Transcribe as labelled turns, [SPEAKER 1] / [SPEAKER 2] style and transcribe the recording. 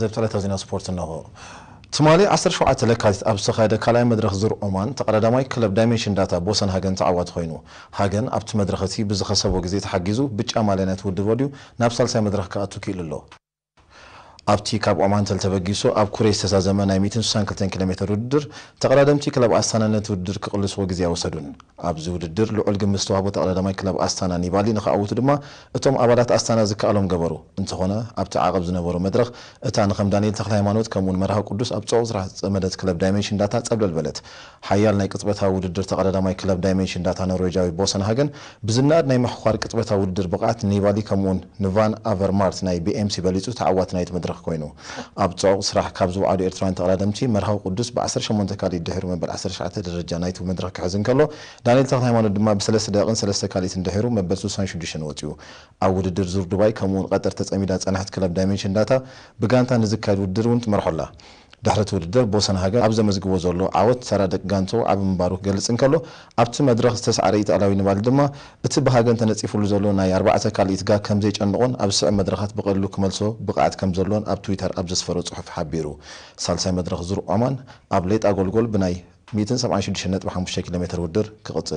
[SPEAKER 1] ዘብተለተዚና ስፖርት እንሆ ትማሊ 17 ለካቲት ኣብ ዝተኻየደ ካልኣይ መድረኽ ዙር ኦማን ተቀዳዳማይ ክለብ ዳይሜንሽን ዳታ ቦሰን ሃገን ተዓዋት ኮይኑ ሃገን ኣብቲ መድረኽ እቲ ብዝኸሰቦ ግዜ ተሓጊዙ ብጫ ማልያ ናይቲ ውድብ ወድዩ ናብ ሳልሳይ መድረኽ ክኣቱ ክኢሉ ኣሎ أبتي كاب أمان تلتفجيسو أب كوريس تسازم نايميتن سان كلتن كيلومتر ودر تقلادم تي كلب أستانا نتودر كقلص وجزء وسدون أب زودر لعلق مستوعب تقلادم كلب أستانا نيبالي نخاوت دما أتوم أبلات أستانا زك ألم جبرو أنت هنا أب تعاقب زنبرو مدرخ أتان خم دانيل تخلي مانوت كمون مرها قدوس أب تعوز راح مدد كلب دايمنشن داتا قبل البلد حيال ناي قطبتها ودر تقلادم كلب دايمنشن داتا نرويجاوي بوسن هاجن بزناد ناي محخار قطبتها ودر بقعت نيبالي كمون نفان أفرمارت ناي መድረኽ ኮይኑ ኣብ ፀቕ ስራሕ ካብ ዝባዕሉ ኤርትራውያን ተቐዳደምቲ መርሃዊ ቅዱስ ብ18 ካሊእ ድሕሩ መበል 19 ደረጃ ናይቲ መድረኽ ክሕዝን ከሎ ዳንኤል ተክለ ሃይማኖት ድማ ብሰለስተ ደቕን ሰለስተ ካሊት ድሕሩ መበል 66 ወፅኡ ኣብ ውድድር ዙር ድባይ ከምኡውን ቀጠር ተፀሚዳ ፀናሕት ክለብ ዳይመንሽን ዳታ ብጋንታ ንዝካየድ ውድድር እውን ትመርሖላ ድሕሪ እቲ ውድድር ብወሰን ሃገር ኣብ ዘመዝግቦ ዘሎ ዓወት ተራ ደቂ ጋንቶ ኣብ ምንባሩ ክገልፅ እንከሎ ኣብቲ መድረክ ዝተሰዕረ ኢጣልያዊ ንባል ድማ እቲ ብሃገን ተነፂፉሉ ዘሎ ናይ ኣርባዕተ ካልኢት ጋ ከምዘይጨንቆን ኣብ ስዕ መድረካት ብቐሊሉ ክመልሶ ብቕዓት ከም ዘሎን ኣብ ትዊተር ኣብ ዘስፈሮ ፅሑፍ ሓቢሩ ሳልሳይ መድረክ ዝርቆማን ኣብ ሌጣ ጎልጎል ብናይ 176.5 ኪሎ ሜትር ውድድር ክቕፅል